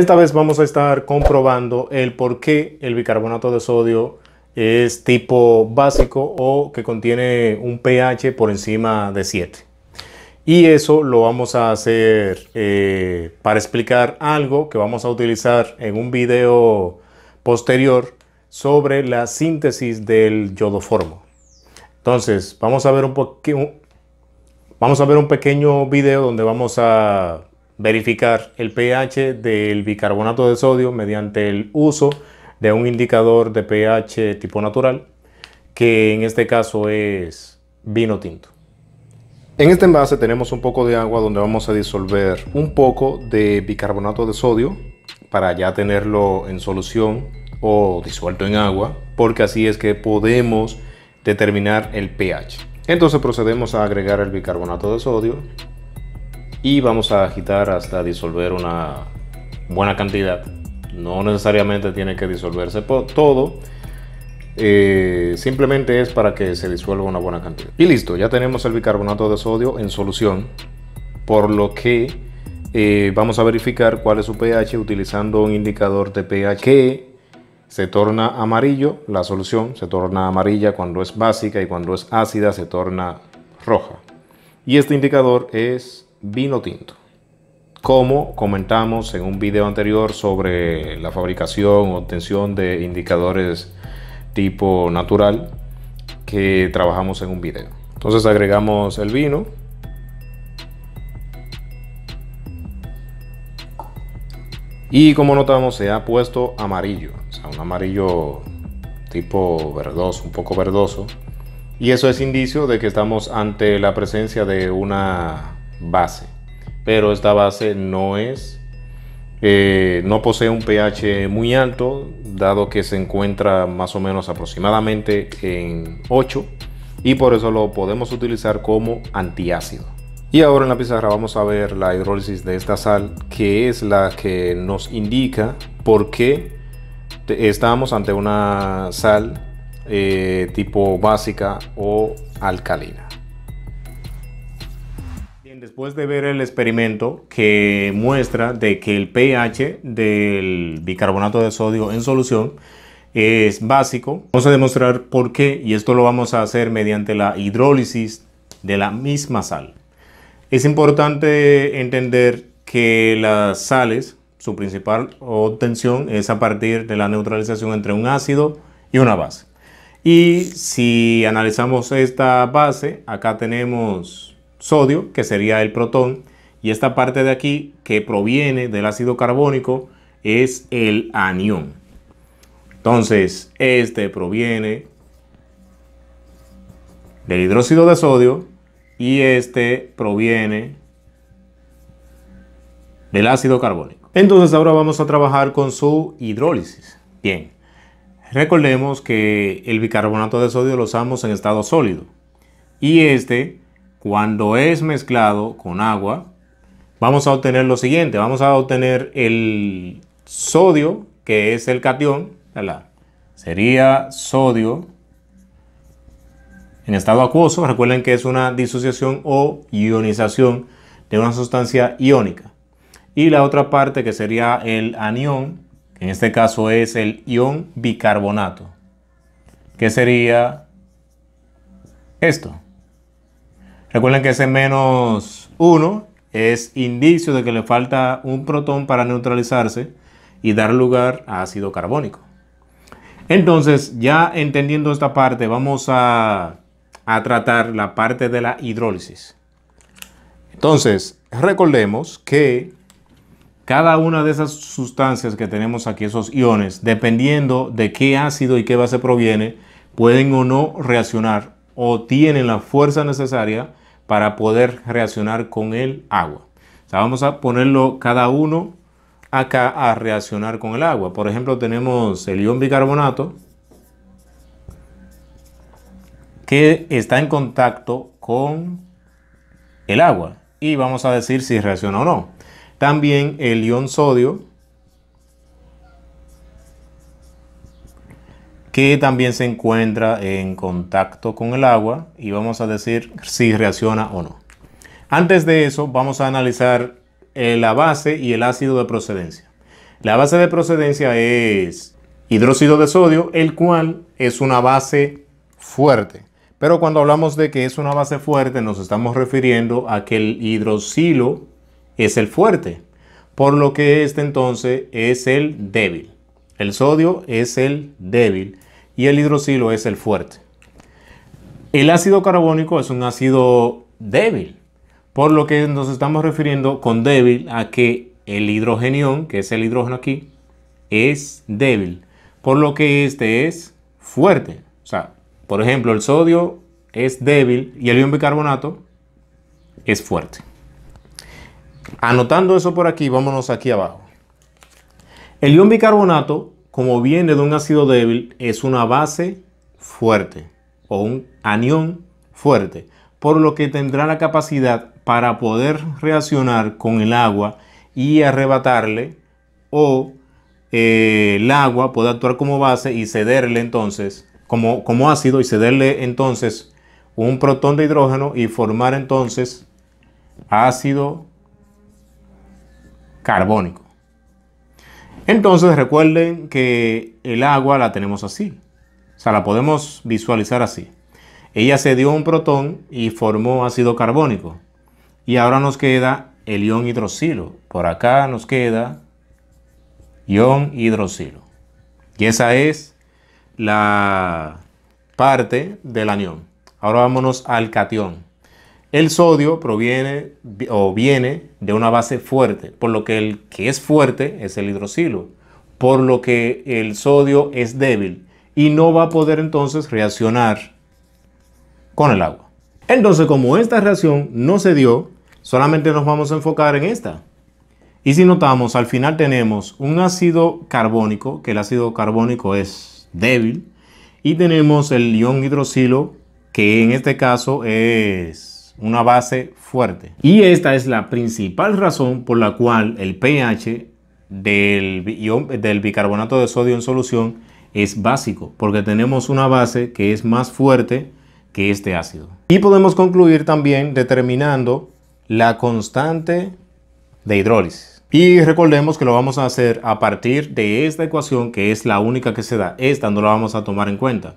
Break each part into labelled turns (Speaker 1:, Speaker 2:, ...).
Speaker 1: Esta vez vamos a estar comprobando el por qué el bicarbonato de sodio es tipo básico o que contiene un pH por encima de 7. Y eso lo vamos a hacer eh, para explicar algo que vamos a utilizar en un video posterior sobre la síntesis del yodoformo. Entonces, vamos a ver un, vamos a ver un pequeño video donde vamos a verificar el pH del bicarbonato de sodio mediante el uso de un indicador de pH tipo natural, que en este caso es vino tinto. En este envase tenemos un poco de agua donde vamos a disolver un poco de bicarbonato de sodio para ya tenerlo en solución o disuelto en agua, porque así es que podemos determinar el pH. Entonces procedemos a agregar el bicarbonato de sodio y vamos a agitar hasta disolver una buena cantidad. No necesariamente tiene que disolverse todo. Eh, simplemente es para que se disuelva una buena cantidad. Y listo, ya tenemos el bicarbonato de sodio en solución, por lo que eh, vamos a verificar cuál es su pH utilizando un indicador de pH que se torna amarillo, la solución se torna amarilla cuando es básica y cuando es ácida se torna roja. Y este indicador es vino tinto. Como comentamos en un video anterior sobre la fabricación o obtención de indicadores tipo natural que trabajamos en un video. Entonces agregamos el vino. Y como notamos se ha puesto amarillo, un amarillo tipo verdoso, un poco verdoso. Y eso es indicio de que estamos ante la presencia de una base, pero esta base no es, eh, no posee un pH muy alto, dado que se encuentra más o menos aproximadamente en 8 y por eso lo podemos utilizar como antiácido. Y ahora en la pizarra vamos a ver la hidrólisis de esta sal, que es la que nos indica por qué estamos ante una sal eh, tipo básica o alcalina después de ver el experimento que muestra de que el pH del bicarbonato de sodio en solución es básico, vamos a demostrar por qué y esto lo vamos a hacer mediante la hidrólisis de la misma sal. Es importante entender que las sales, su principal obtención es a partir de la neutralización entre un ácido y una base. Y si analizamos esta base, acá tenemos sodio, que sería el protón, y esta parte de aquí, que proviene del ácido carbónico, es el anión. Entonces, este proviene del hidróxido de sodio y este proviene del ácido carbónico. Entonces ahora vamos a trabajar con su hidrólisis. Bien, recordemos que el bicarbonato de sodio lo usamos en estado sólido y este cuando es mezclado con agua, vamos a obtener lo siguiente. Vamos a obtener el sodio, que es el catión. Sería sodio en estado acuoso. Recuerden que es una disociación o ionización de una sustancia iónica. Y la otra parte que sería el anión, en este caso es el ion bicarbonato, que sería esto. Recuerden que ese menos 1 es indicio de que le falta un protón para neutralizarse y dar lugar a ácido carbónico. Entonces, ya entendiendo esta parte, vamos a, a tratar la parte de la hidrólisis. Entonces, recordemos que cada una de esas sustancias que tenemos aquí, esos iones, dependiendo de qué ácido y qué base proviene, pueden o no reaccionar o tienen la fuerza necesaria para poder reaccionar con el agua. vamos a ponerlo cada uno acá a reaccionar con el agua. Por ejemplo, tenemos el ion bicarbonato que está en contacto con el agua y vamos a decir si reacciona o no. También el ion sodio que también se encuentra en contacto con el agua y vamos a decir si reacciona o no. Antes de eso, vamos a analizar eh, la base y el ácido de procedencia. La base de procedencia es hidróxido de sodio, el cual es una base fuerte. Pero cuando hablamos de que es una base fuerte, nos estamos refiriendo a que el hidroxilo es el fuerte, por lo que este entonces es el débil. El sodio es el débil y el hidroxilo es el fuerte. El ácido carbónico es un ácido débil, por lo que nos estamos refiriendo con débil a que el hidrogenión, que es el hidrógeno aquí, es débil, por lo que este es fuerte. O sea, por ejemplo, el sodio es débil y el ion bicarbonato es fuerte. Anotando eso por aquí, vámonos aquí abajo. El ion bicarbonato, como viene de un ácido débil, es una base fuerte o un anión fuerte, por lo que tendrá la capacidad para poder reaccionar con el agua y arrebatarle o eh, el agua puede actuar como base y cederle entonces como, como ácido y cederle entonces un protón de hidrógeno y formar entonces ácido carbónico. Entonces recuerden que el agua la tenemos así. O sea, la podemos visualizar así. Ella se dio un protón y formó ácido carbónico. Y ahora nos queda el ion hidroxilo. Por acá nos queda ion hidroxilo. Y esa es la parte del anión. Ahora vámonos al cation. El sodio proviene o viene de una base fuerte, por lo que el que es fuerte es el hidroxilo, por lo que el sodio es débil y no va a poder entonces reaccionar con el agua. Entonces, como esta reacción no se dio, solamente nos vamos a enfocar en esta. Y si notamos, al final tenemos un ácido carbónico, que el ácido carbónico es débil, y tenemos el ion hidroxilo que en este caso es una base fuerte. Y esta es la principal razón por la cual el pH del, del bicarbonato de sodio en solución es básico, porque tenemos una base que es más fuerte que este ácido. Y podemos concluir también determinando la constante de hidrólisis. Y recordemos que lo vamos a hacer a partir de esta ecuación, que es la única que se da. Esta no la vamos a tomar en cuenta.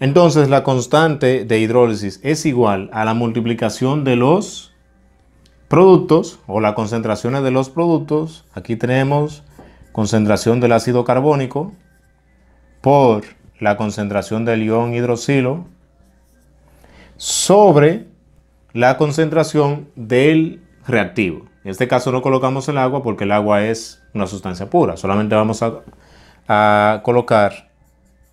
Speaker 1: Entonces la constante de hidrólisis es igual a la multiplicación de los productos o las concentraciones de los productos. Aquí tenemos concentración del ácido carbónico por la concentración del ion hidroxilo sobre la concentración del reactivo. En este caso no colocamos el agua porque el agua es una sustancia pura. Solamente vamos a colocar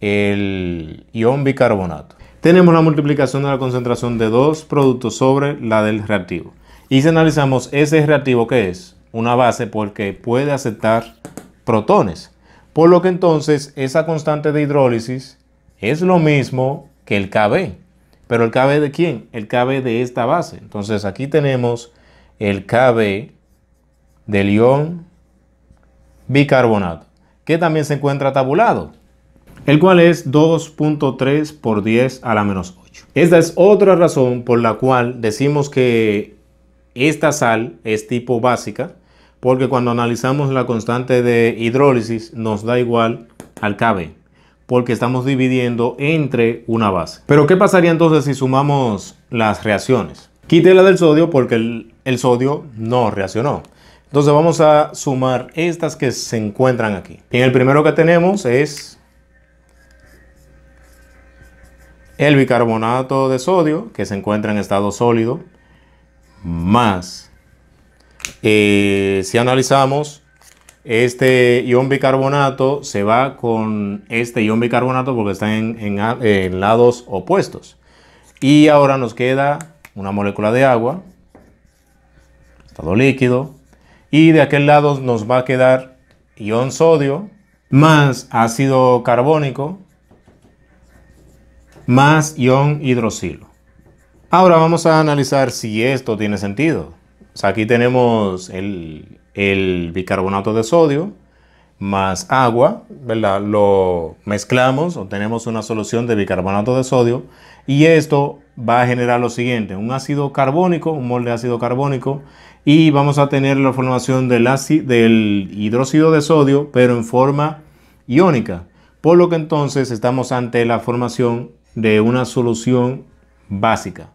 Speaker 1: el ion bicarbonato. Tenemos la multiplicación de la concentración de dos productos sobre la del reactivo. Y si analizamos ese reactivo que es una base porque puede aceptar protones. Por lo que entonces esa constante de hidrólisis es lo mismo que el KB. Pero el KB de quién? El KB de esta base. Entonces aquí tenemos el KB del ion bicarbonato, que también se encuentra tabulado el cual es 2.3 por 10 a la menos 8. Esta es otra razón por la cual decimos que esta sal es tipo básica, porque cuando analizamos la constante de hidrólisis nos da igual al KB, porque estamos dividiendo entre una base. Pero ¿qué pasaría entonces si sumamos las reacciones? la del sodio porque el, sodio no reaccionó. Entonces vamos a sumar estas que se encuentran aquí. en el primero que tenemos es el bicarbonato de sodio, que se encuentra en estado sólido, más, eh, si analizamos, este ion bicarbonato se va con este ion bicarbonato porque está en lados opuestos. Y ahora nos queda una molécula de agua, estado líquido, y de aquel lado nos va a quedar ion sodio más ácido carbónico, más ion hidroxilo. Ahora vamos a analizar si esto tiene sentido. aquí tenemos el, bicarbonato de sodio más agua, ¿verdad? Lo mezclamos, obtenemos una solución de bicarbonato de sodio y esto va a generar lo siguiente, un ácido carbónico, un mol de ácido carbónico y vamos a tener la formación del, del hidróxido de sodio pero en forma iónica, por lo que entonces estamos ante la formación de una solución básica.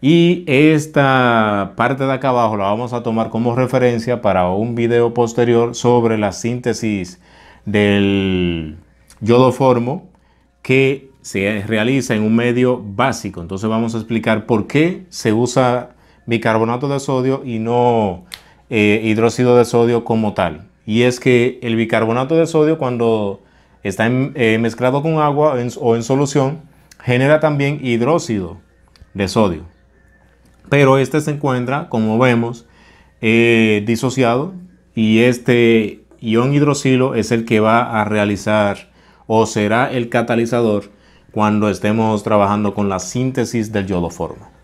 Speaker 1: Y esta parte de acá abajo la vamos a tomar como referencia para un video posterior sobre la síntesis del yodoformo que se realiza en un medio básico. Entonces vamos a explicar por qué se usa bicarbonato de sodio y no eh, hidróxido de sodio como tal. Y es que el bicarbonato de sodio cuando está eh, mezclado con agua o en solución, genera también hidróxido de sodio. Pero este se encuentra, como vemos, eh, disociado y este ion hidroxilo es el que va a realizar o será el catalizador cuando estemos trabajando con la síntesis del yodoformo.